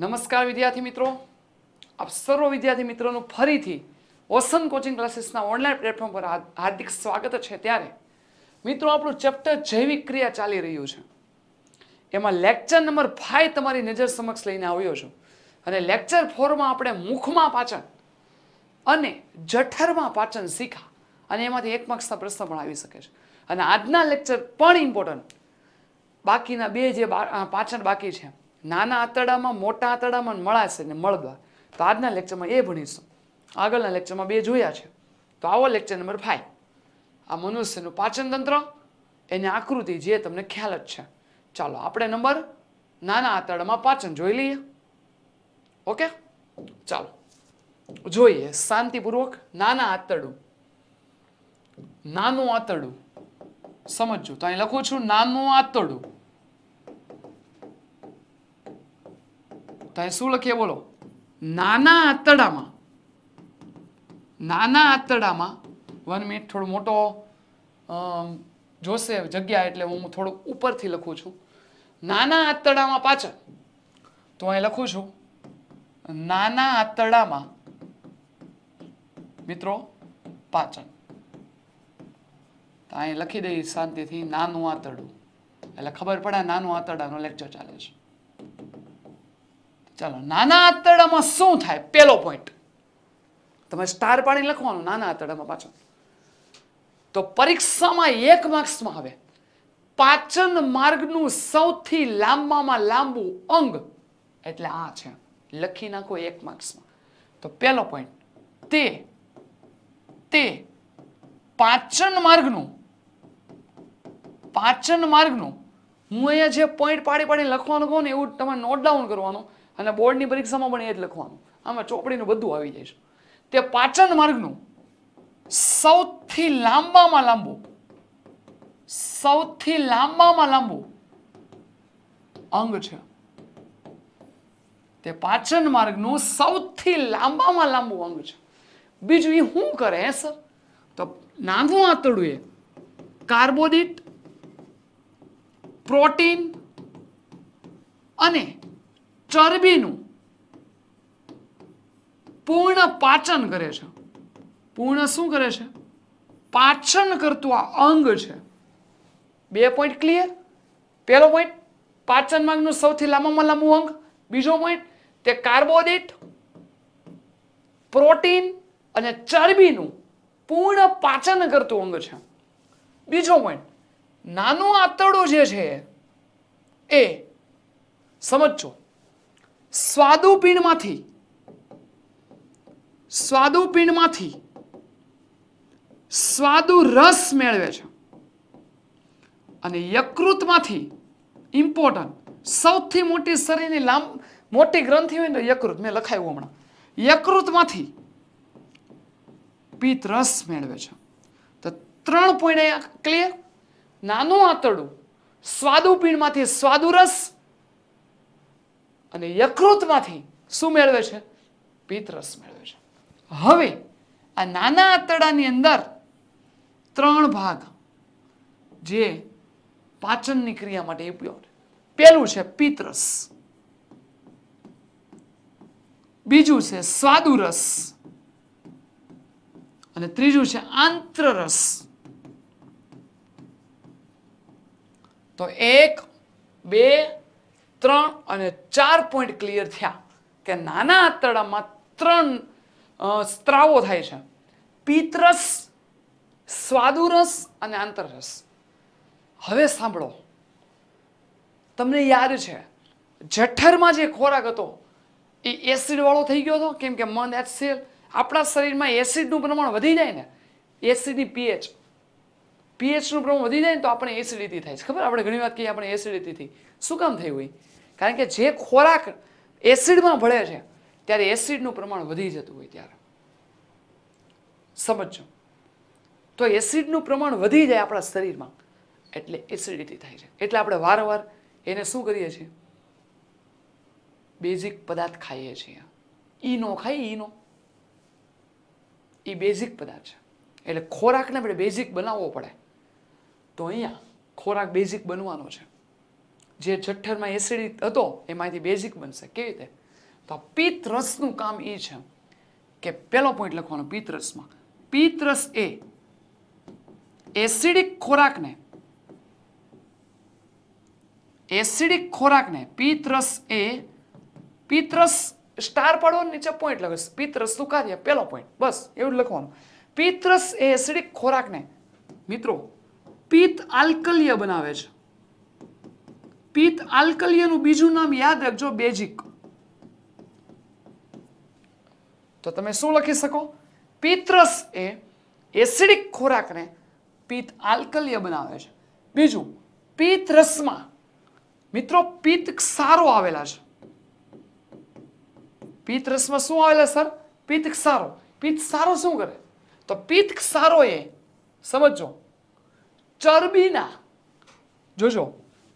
નમસ્કાર વિદ્યાર્થી મિત્રો આપ સર્વ વિદ્યાર્થી મિત્રોનું ફરીથી ઓસમ કોચિંગ ક્લાસીસના ઓનલાઈન પ્લેટફોર્મ પર હાર્દિક સ્વાગત છે ત્યારે મિત્રો આપણું ચેપ્ટર જૈવિક ક્રિયા ચાલી રહ્યું છે એમાં લેક્ચર નંબર ફાઇવ તમારી નજર સમક્ષ લઈને આવ્યો છું અને લેક્ચર ફોરમાં આપણે મુખમાં પાચન અને જઠરમાં પાચન શીખા અને એમાંથી એક માર્ક્સના પ્રશ્ન પણ આવી શકે છે અને આજના લેક્ચર પણ ઇમ્પોર્ટન્ટ બાકીના બે જે પાચન બાકી છે નાના આંતરડામાં મોટા આંતરડામાં મળાશે ને મળવા તો આજના લેક્ચરમાં એ ભણીશું આગળના લેક્ચરમાં બે જોયા છે તો આવો લેક્ચર નંબર ફાઈવ આ મનુષ્યનું પાચનતંત્ર એની આકૃતિ જે તમને ખ્યાલ જ છે ચાલો આપણે નંબર નાના આંતરડામાં પાચન જોઈ લઈએ ઓકે ચાલો જોઈએ શાંતિપૂર્વક નાના આંતરડું નાનું આંતરડું સમજો તો અહીં લખું છું નાનું આંતરડું તો શું લખીએ બોલો નાના આંતરડામાં નાના આંતરડામાં વન મિનિટ થોડો મોટો જોશે જગ્યા એટલે હું થોડુંક ઉપરથી લખું છું નાના આંતરડામાં પાછળ તો અહીં લખું છું નાના આંતરડામાં મિત્રો પાચન અહીં લખી દઈશ શાંતિથી નાનું આંતરડું એટલે ખબર પડે નાનું આંતરડાનો લેક્ચર ચાલે છે ચાલો નાના આંતરડામાં શું થાય પેલો પોઈન્ટ તમે સ્ટાર પાડી લખવાનું નાના આંતરડામાં પાછો તો પરીક્ષામાં એક માર્ક્સમાં હવે પાચન માર્ગનું સૌથી લાંબામાં લાંબુ અંગ એટલે આ છે લખી નાખો એક માર્ક્સમાં તો પેલો પોઈન્ટ તે તે પાચન માર્ગનું પાચન માર્ગનું હું અહીંયા જે પોઈન્ટ પાડી પાડી લખવાનું કહું ને એવું તમે નોટ ડાઉન કરવાનું અને બોર્ડની પરીક્ષામાં પણ એ જ લખવાનું આમાં ચોપડીનું બધું આવી જાય છે તે પાચન માર્ગનું સૌથી લાંબામાં લાંબુ સૌથી લાંબામાં લાંબુ અંગ છે તે પાચન માર્ગનું સૌથી લાંબામાં લાંબુ અંગ છે બીજું એ શું કરે સર તો નાનું આંતરડું એ કાર્બોદિટ પ્રોટીન અને ચરબીનું પૂર્ણ પાચન કરે છે પૂર્ણ શું કરે છે પાચન કરતું આ અંગ છે બે પોઈન્ટ ક્લિયર પહેલો પોઈન્ટ પાચન માર્ગનું સૌથી લાંબામાં લાંબુ અંગ બીજો પોઈન્ટ તે કાર્બોદિત પ્રોટીન અને ચરબીનું પૂર્ણ પાચન કરતું અંગ છે બીજો પોઈન્ટ નાનું આંતરડું જે છે એ સમજો સ્વાદુપિંડમાંથી સ્વાદુપિંડમાંથી સ્વાદુ રસ મેળવે છે અને યકૃતમાંથી ઇમ્પોર્ટન્ટ સૌથી મોટી શરીરની લાંબ મોટી ગ્રંથિ હોય ને યકૃત મેં લખાયું હમણાં યકૃતમાંથી પિત્ત રસ મેળવે છે તો ત્રણ પોઈન્ટ ક્લિયર નાનું આંતરડું સ્વાદુપિંડમાંથી સ્વાદુરસ અને યકૃતમાંથી શું મેળવે છે પિત્તરસ મેળવે છે હવે આ નાના આંતરડાની અંદર ત્રણ ભાગ જે પાચનની ક્રિયા માટે ઉપયોગ પહેલું છે પિત્તરસ બીજું છે સ્વાદુરસ અને ત્રીજું છે આંત્રરસ તો એક બે ત્રણ અને ચાર પોઈન્ટ ક્લિયર થયા કે નાના આંતરડામાં ત્રણ સ્ત્રાવો થાય છે પિત્તરસ સ્વાદુરસ અને આંતરરસ હવે સાંભળો તમને યાદ છે જઠરમાં જે ખોરાક હતો એ એસિડવાળો થઈ ગયો હતો કેમ કે મંદ એચસીએલ આપણા શરીરમાં એસિડનું પ્રમાણ વધી જાય ને એસિડની પીએચ પીએચનું પ્રમાણ વધી જાય ને તો આપણે એસિડિટી થાય છે ખબર આપણે ઘણી વાત કહીએ આપણે એસિડિટીથી શું કામ થયું હોય કારણ કે જે ખોરાક એસિડમાં ભળે છે ત્યારે એસિડનું પ્રમાણ વધી જતું હોય ત્યારે સમજો તો એસિડનું પ્રમાણ વધી જાય આપણા શરીરમાં એટલે એસિડિટી થાય છે એટલે આપણે વારંવાર એને શું કરીએ છીએ બેઝિક પદાર્થ ખાઈએ છીએ ઈ નો ખાઈ ઈ નો એ બેઝિક પદાર્થ છે એટલે ખોરાકને આપણે બેઝિક બનાવવો પડે તો અહીંયા ખોરાક બેઝિક બનવાનો છે જે જઠ્ઠરમાં એસિડિક હતો એમાંથી બેઝિક બનશે કેવી રીતે તો પિત્તરસનું કામ એ છે કે પહેલો પોઈન્ટ લખવાનો પિત્તરસમાં પિત્તરસ એ એસિડિક ખોરાકને એસિડિક ખોરાકને પિત્તરસ એ પિત્તરસ સ્ટાર પાડો નીચે પોઈન્ટ લખો પિત્તરસનું કાર્ય પહેલો પોઈન્ટ બસ એવું લખવાનું પિત્તરસ એ એસિડિક ખોરાકને મિત્રો પિત્ત આલ્કલીય બનાવે છે પિત્ત આલ્કલીયનું બીજું નામ યાદ રાખજો બેઝિક તો તમે શું લખી શકો પિત્રસ એ એસિડિક ખોરાકને પિત્ત આલ્કલીય બનાવે છે બીજું પિત્તરસમાં મિત્રો પિત્ત ક્ષારો આવેલા છે પિત્તરસમાં શું આવેલા સર પિત્ત ક્ષારો પિત્ત સારો શું કરે તો પિત્ત ક્ષારો એ સમજો ચરબીના જોજો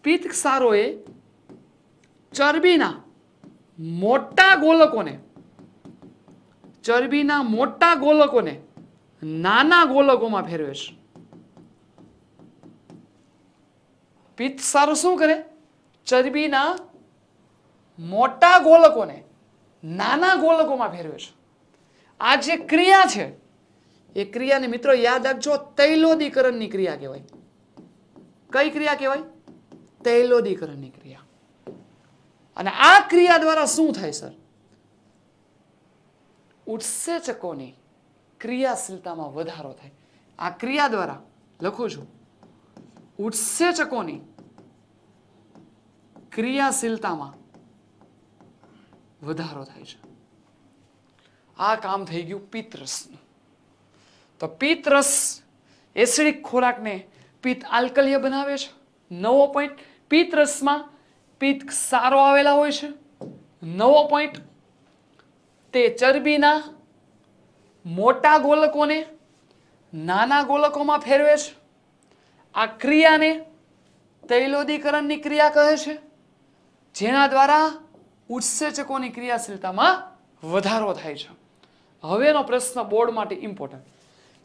પિત્તક્ષારોએ ચરબીના મોટા ગોલકોને ચરબીના મોટા ગોલકોને નાના ગોલકોમાં ફેરવે છે પિત્તક્ષારો શું કરે ચરબીના મોટા ગોલકોને નાના ગોલકોમાં ફેરવે છે આ જે ક્રિયા છે એ ક્રિયાને મિત્રો યાદ રાખજો તૈલોદીકરણની ક્રિયા કહેવાય કઈ ક્રિયા કહેવાય તૈલોદીકરણની ક્રિયા અને આ ક્રિયા દ્વારા શું થાય સર ઉત્સેચકોની ક્રિયાશીલતામાં વધારો થાય આ ક્રિયા દ્વારા લખું છું ઉત્સેચકોની ક્રિયાશીલતામાં વધારો થાય છે આ કામ થઈ ગયું પિત્રસનું તો પિત્તરસ એસિડિક ખોરાકને પિત્ત આલ્કલીય બનાવે છે નવો પોઈન્ટ પિત્ત રસમાં પિત્ત સારો આવેલા હોય છે નવો પોઈન્ટ તે ચરબીના મોટા ગોલકોને નાના ગોલકોમાં ફેરવે છે આ ક્રિયાને તૈલોદીકરણની ક્રિયા કહે છે જેના દ્વારા ઉત્સેચકોની ક્રિયાશીલતામાં વધારો થાય છે હવેનો પ્રશ્ન બોર્ડ માટે ઇમ્પોર્ટન્ટ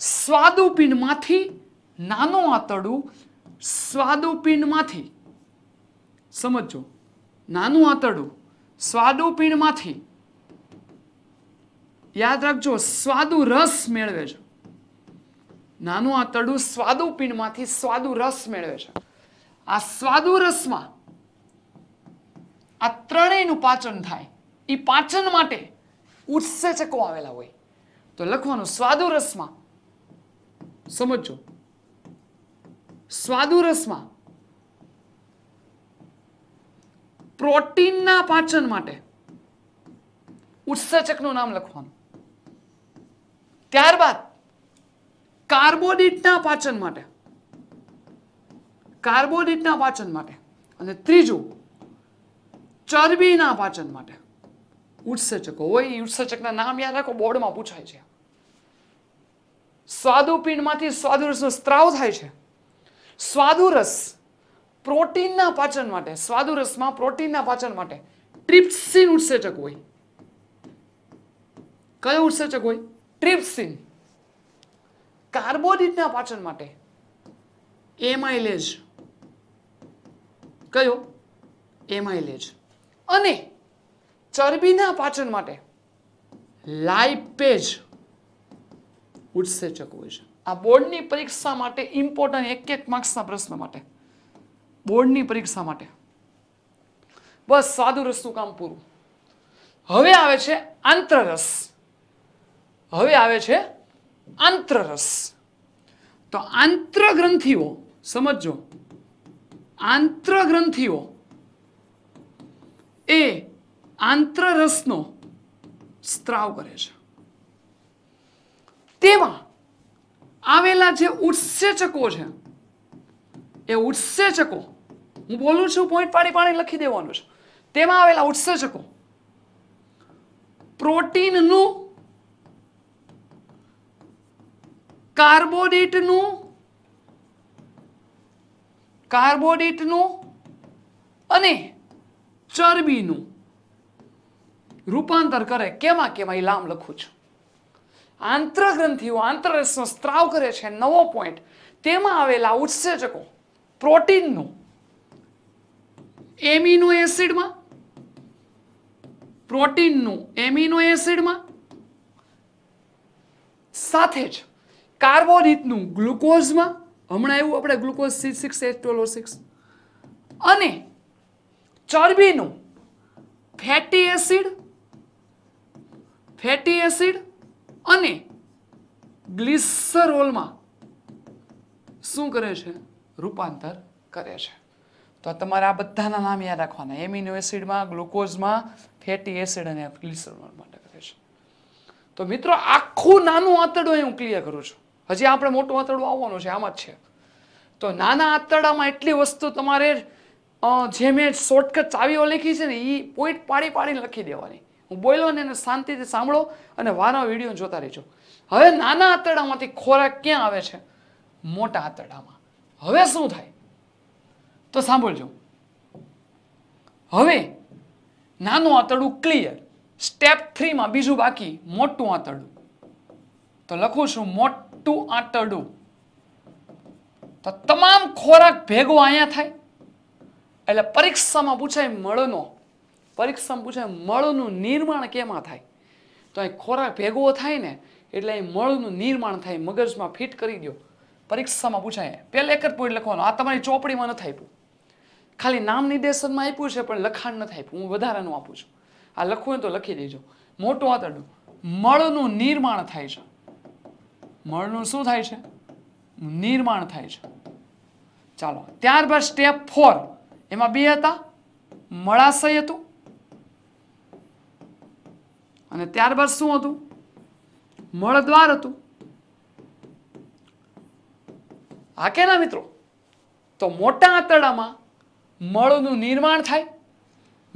સ્વાદુપિંડમાંથી નાનું આંતરડું સ્વાદુપિંડમાંથી સમજો નાનું આંતરડું સ્વાદુપિંડમાંથી યાદ રાખજો સ્વાદુ રસ મેળવે છે નાનું આંતરડું સ્વાદુપિંડમાંથી સ્વાદુ રસ મેળવે છે આ સ્વાદુ રસમાં આ ત્રણેયનું પાચન થાય એ પાચન માટે ઉત્સેચકો આવેલા હોય તો લખવાનું સ્વાદુ રસમાં સમજો સ્વાદુરસમાં પ્રોટીનના પાચન માટે ઉત્સેચકનું નામ લખવાનું ત્યારબાદ કાર્બોડિટના પાચન માટે કાર્બોડિટના પાચન માટે અને ત્રીજું ચરબીના પાચન માટે ઉત્સેચકો હોય એ નામ યાદ રાખો બોર્ડમાં પૂછાય છે સ્વાદુપિંડમાંથી સ્વાદુરસનો સ્ત્રાવ થાય છે સ્વાદુરસ પ્રોટીનના પાચન માટે સ્વાદુરસમાં પ્રોટીનના પાચન માટે ટ્રિપ્સિન ઉત્સેચક હોય કયો ઉત્સેચક હોય ટ્રિપ્સિન કાર્બોડિટના પાચન માટે એમાઇલેજ કયો એમાઇલેજ અને ચરબીના પાચન માટે લાઇપેજ ઉત્સેચક હોય છે આ બોર્ડની પરીક્ષા માટે ઇમ્પોર્ટન્ટ એક એક માર્ક્સના પ્રશ્ન માટે બોર્ડની પરીક્ષા માટે બસ સાદું રસનું કામ પૂરું હવે આવે છે આંતરરસ હવે આવે છે આંતરરસ તો આંતરગ્રંથિઓ સમજો આંતરગ્રંથિઓ એ આંતરરસનો સ્ત્રાવ કરે છે તેમાં આવેલા જે ઉત્સેચકો છે એ ઉત્સેચકો હું બોલું છું પોઈન્ટ પાડી પાડી લખી દેવાનું છે તેમાં આવેલા ઉત્સેચકો પ્રોટીનનું કાર્બોડેટનું કાર્બોડેટનું અને ચરબીનું રૂપાંતર કરે કેમાં કેમાં એ લામ લખું છું આંતરગ્રંથિઓ આંતરરસનો સ્ત્રાવ કરે છે નવો પોઈન્ટ તેમાં આવેલા ઉત્સેચકો પ્રોટીનનું એમિનો એસિડમાં પ્રોટીનનું એમિનો એસિડમાં સાથે જ કાર્બોદિતનું ગ્લુકોઝમાં હમણાં એવું આપણે glucose C six H twelve six અને ચરબીનું ફેટી એસિડ ફેટી એસિડ અને ગ્લિસરોલમાં શું કરે છે રૂપાંતર કરે છે તો તમારે આ બધાના નામ યાદ રાખવાના એમિનો એસિડમાં ગ્લુકોઝમાં ફેટી એસિડ અને ગ્લિસરોલ માટે કરે છે તો મિત્રો આખું નાનું આંતરડું હું ક્લિયર કરું છું હજી આપણે મોટું આંતરડું આવવાનું છે આમાં જ છે તો નાના આંતરડામાં એટલી વસ્તુ તમારે જે મેં શોર્ટકટ ચાવીઓ લખી છે ને એ પોઈન્ટ પાડી પાડીને લખી દેવાની બોલો ને એને શાંતિથી સાંભળો અને વારા વિડીયો જોતા રહેજો હવે નાના આંતરડામાંથી ખોરાક ક્યાં આવે છે મોટા આંતરડામાં હવે શું થાય તો સાંભળજો હવે નાનું આંતરડું ક્લિયર સ્ટેપ થ્રીમાં બીજું બાકી મોટું આંતરડું તો લખું છું મોટું આંતરડું તો તમામ ખોરાક ભેગો અહીંયા થાય એટલે પરીક્ષામાં પૂછાય મળનો પરીક્ષામાં પૂછે મળનું નિર્માણ કેમાં થાય તો અહીં ખોરાક ભેગો થાય ને એટલે અહીં મળનું નિર્માણ થાય મગજમાં ફિટ કરી દો પરીક્ષામાં પૂછાય પહેલે એક જ પોઈન્ટ લખવાનું આ તમારી ચોપડીમાં નથી આપ્યું ખાલી નામ નિર્દેશનમાં આપ્યું છે પણ લખાણ નથી આપ્યું હું વધારાનું આપું છું આ લખવું તો લખી દેજો મોટું આંતરડું મળનું નિર્માણ થાય છે મળનું શું થાય છે નિર્માણ થાય છે ચાલો ત્યારબાદ સ્ટેપ ફોર એમાં બે હતા મળાશય હતું અને ત્યારબાદ શું હતું મળદ્વાર હતું આ કે ના મિત્રો તો મોટા આંતરડામાં મળનું નિર્માણ થાય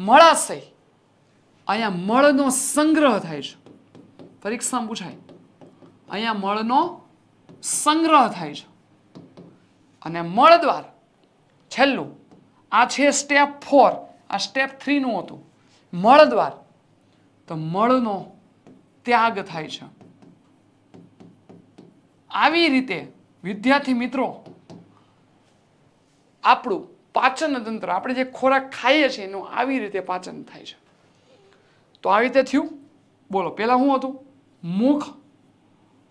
મળાશય અહીંયા મળનો સંગ્રહ થાય છે પરીક્ષામાં પૂછાય અહીંયા મળનો સંગ્રહ થાય છે અને મળદ્વાર છેલ્લું આ છે સ્ટેપ ફોર આ સ્ટેપ થ્રીનું હતું મળદ્વાર તો મળનો ત્યાગ થાય છે આવી રીતે વિદ્યાર્થી મિત્રો આપણું પાચન તંત્ર આપણે જે ખોરાક ખાઈએ છીએ એનું આવી રીતે પાચન થાય છે તો આવી રીતે થયું બોલો પહેલાં શું હતું મુખ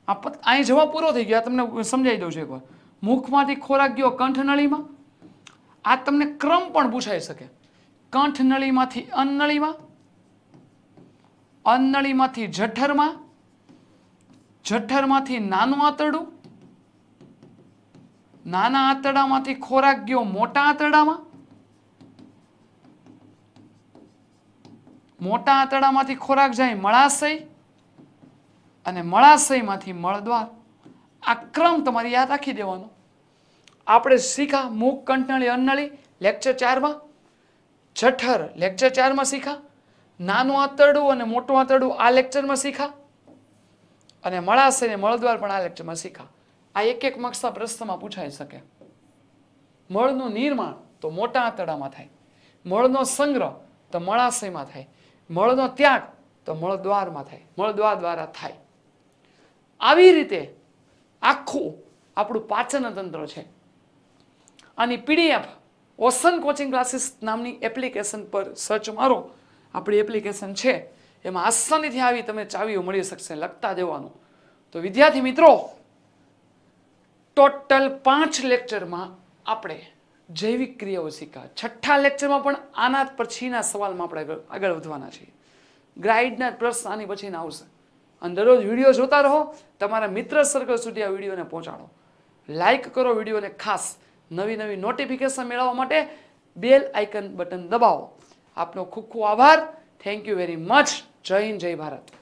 આ અહીં જવાબ પૂરો થઈ ગયો તમને સમજાવી દઉં છું એકવાર મુખમાંથી ખોરાક ગયો કંઠનળીમાં આ તમને ક્રમ પણ પૂછાઈ શકે કંઠનળીમાંથી અન્નળીમાં અન્નળીમાંથી જઠરમાં જઠ્ઠરમાંથી નાનું આંતરડું નાના આંતરડામાંથી ખોરાક ગયો મોટા આંતરડામાં મોટા આંતરડામાંથી ખોરાક જાય મળાશય અને મળાશયમાંથી મળદ્વાર આ ક્રમ તમારે યાદ રાખી દેવાનો આપણે શીખા મુખ કંટનળી અન્નળી લેક્ચર ચારમાં જઠ્ઠર લેક્ચર ચારમાં શીખા નાનું આંતરડું અને મોટું આંતરડું આ લેક્ચરમાં શીખા અને મળાશે ને મળદ્વાર પણ આ લેક્ચરમાં શીખા આ એક એક મક્ષા પ્રશ્નમાં પૂછાઈ શકે મળનું નિર્માણ તો મોટા આંતરડામાં થાય મળનો સંગ્રહ તો મળાશયમાં થાય મળનો ત્યાગ તો મળદ્વારમાં થાય મળદ્વાર દ્વારા થાય આવી રીતે આખું આપણું પાચન તંત્ર છે આની પીડીએફ ઓસન કોચિંગ ક્લાસીસ નામની એપ્લિકેશન પર સર્ચ મારો આપણી એપ્લિકેશન છે એમાં આસાનીથી આવી તમે ચાવીઓ મળી શકશે લખતા જવાનું તો વિદ્યાર્થી મિત્રો ટોટલ પાંચ લેક્ચરમાં આપણે જૈવિક ક્રિયાઓ શીખા છઠ્ઠા લેક્ચરમાં પણ આના પછીના સવાલમાં આપણે આગળ વધવાના છીએ ગ્રાઇડના પ્રશ્ન આની પછીના આવશે અને દરરોજ વિડીયો જોતા રહો તમારા મિત્ર સર્કલ સુધી આ વિડીયોને પહોંચાડો લાઇક કરો વિડીયોને ખાસ નવી નવી નોટિફિકેશન મેળવવા માટે બેલ આઇકન બટન દબાવો આપનો ખૂબ ખૂબ આભાર થેન્ક યુ વેરી મચ જય હિન્દ જય ભારત